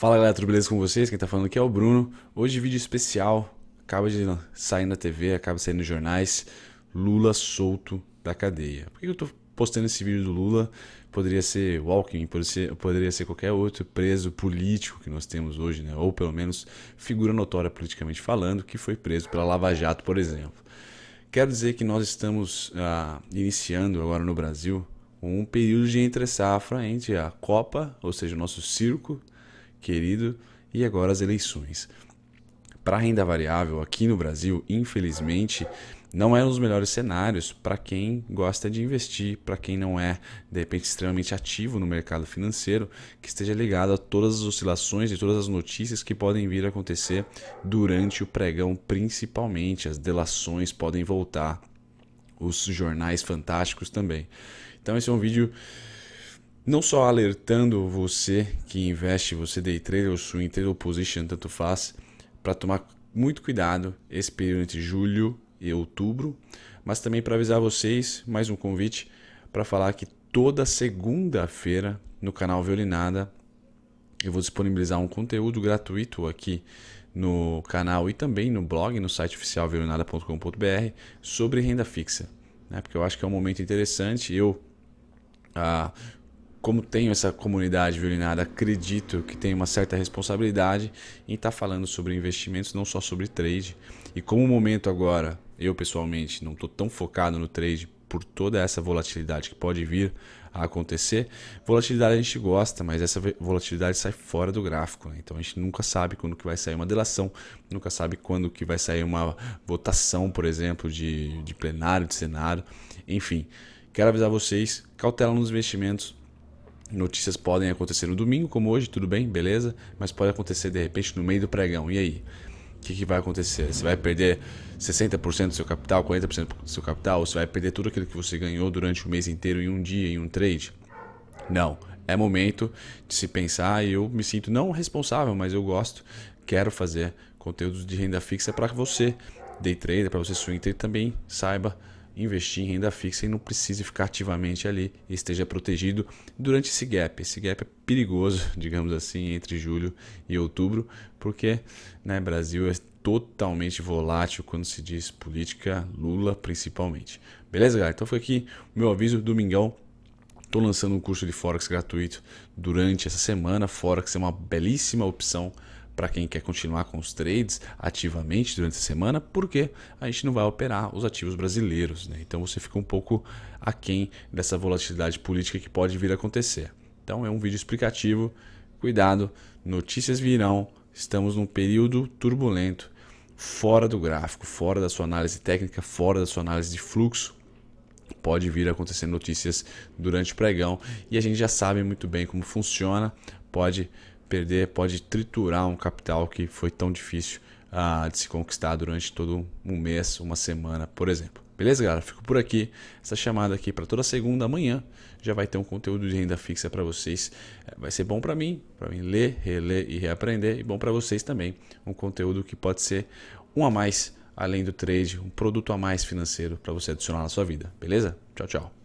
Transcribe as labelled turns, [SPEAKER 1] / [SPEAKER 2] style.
[SPEAKER 1] Fala galera, tudo beleza com vocês? Quem tá falando aqui é o Bruno. Hoje vídeo especial, acaba de sair na TV, acaba de sair nos jornais, Lula solto da cadeia. Por que eu tô postando esse vídeo do Lula? Poderia ser Walking, poderia ser, poderia ser qualquer outro preso político que nós temos hoje, né? Ou pelo menos figura notória politicamente falando, que foi preso pela Lava Jato, por exemplo. Quero dizer que nós estamos ah, iniciando agora no Brasil um período de entre safra entre a Copa, ou seja, o nosso circo querido, e agora as eleições. Para renda variável aqui no Brasil, infelizmente, não é um dos melhores cenários para quem gosta de investir, para quem não é, de repente, extremamente ativo no mercado financeiro, que esteja ligado a todas as oscilações e todas as notícias que podem vir a acontecer durante o pregão, principalmente. As delações podem voltar, os jornais fantásticos também. Então, esse é um vídeo não só alertando você que investe, você day trader ou swing trader ou position, tanto faz, para tomar muito cuidado esse período entre julho e outubro, mas também para avisar vocês, mais um convite, para falar que toda segunda-feira no canal Violinada eu vou disponibilizar um conteúdo gratuito aqui no canal e também no blog, no site oficial violinada.com.br, sobre renda fixa. Né? Porque eu acho que é um momento interessante. Eu ah, como tenho essa comunidade violinada, acredito que tenho uma certa responsabilidade em estar tá falando sobre investimentos, não só sobre trade. E como o momento agora, eu pessoalmente não estou tão focado no trade por toda essa volatilidade que pode vir a acontecer. Volatilidade a gente gosta, mas essa volatilidade sai fora do gráfico, né? então a gente nunca sabe quando que vai sair uma delação, nunca sabe quando que vai sair uma votação, por exemplo, de, de plenário, de senado, enfim. Quero avisar vocês, cautela nos investimentos, notícias podem acontecer no domingo, como hoje, tudo bem, beleza, mas pode acontecer de repente no meio do pregão. E aí? O que, que, vai acontecer? Você vai perder 60% do seu capital, 40% do seu capital? Ou você vai perder tudo aquilo que você ganhou durante o mês inteiro em um dia, em um trade? Não. É momento de se pensar e eu me sinto não responsável, mas eu gosto, quero fazer conteúdos de renda fixa para que você, day trader, para você swing trader também saiba investir em renda fixa e não precise ficar ativamente ali e esteja protegido durante esse gap. Esse gap é perigoso, digamos assim, entre julho e outubro, porque né, Brasil é totalmente volátil quando se diz política Lula principalmente. Beleza, galera? Então foi aqui o meu aviso, domingão. Estou lançando um curso de Forex gratuito durante essa semana. Forex é uma belíssima opção para quem quer continuar com os trades ativamente durante a semana, porque a gente não vai operar os ativos brasileiros. Né? Então você fica um pouco aquém dessa volatilidade política que pode vir a acontecer. Então é um vídeo explicativo. Cuidado, notícias virão. Estamos num período turbulento, fora do gráfico, fora da sua análise técnica, fora da sua análise de fluxo pode vir a acontecer notícias durante o pregão e a gente já sabe muito bem como funciona, pode perder pode triturar um capital que foi tão difícil ah, de se conquistar durante todo um mês, uma semana, por exemplo. Beleza, galera? Fico por aqui. Essa chamada aqui para toda segunda amanhã já vai ter um conteúdo de renda fixa para vocês. É, vai ser bom para mim, para mim ler, reler e reaprender, e bom para vocês também. Um conteúdo que pode ser um a mais além do trade, um produto a mais financeiro para você adicionar na sua vida. Beleza? Tchau, tchau.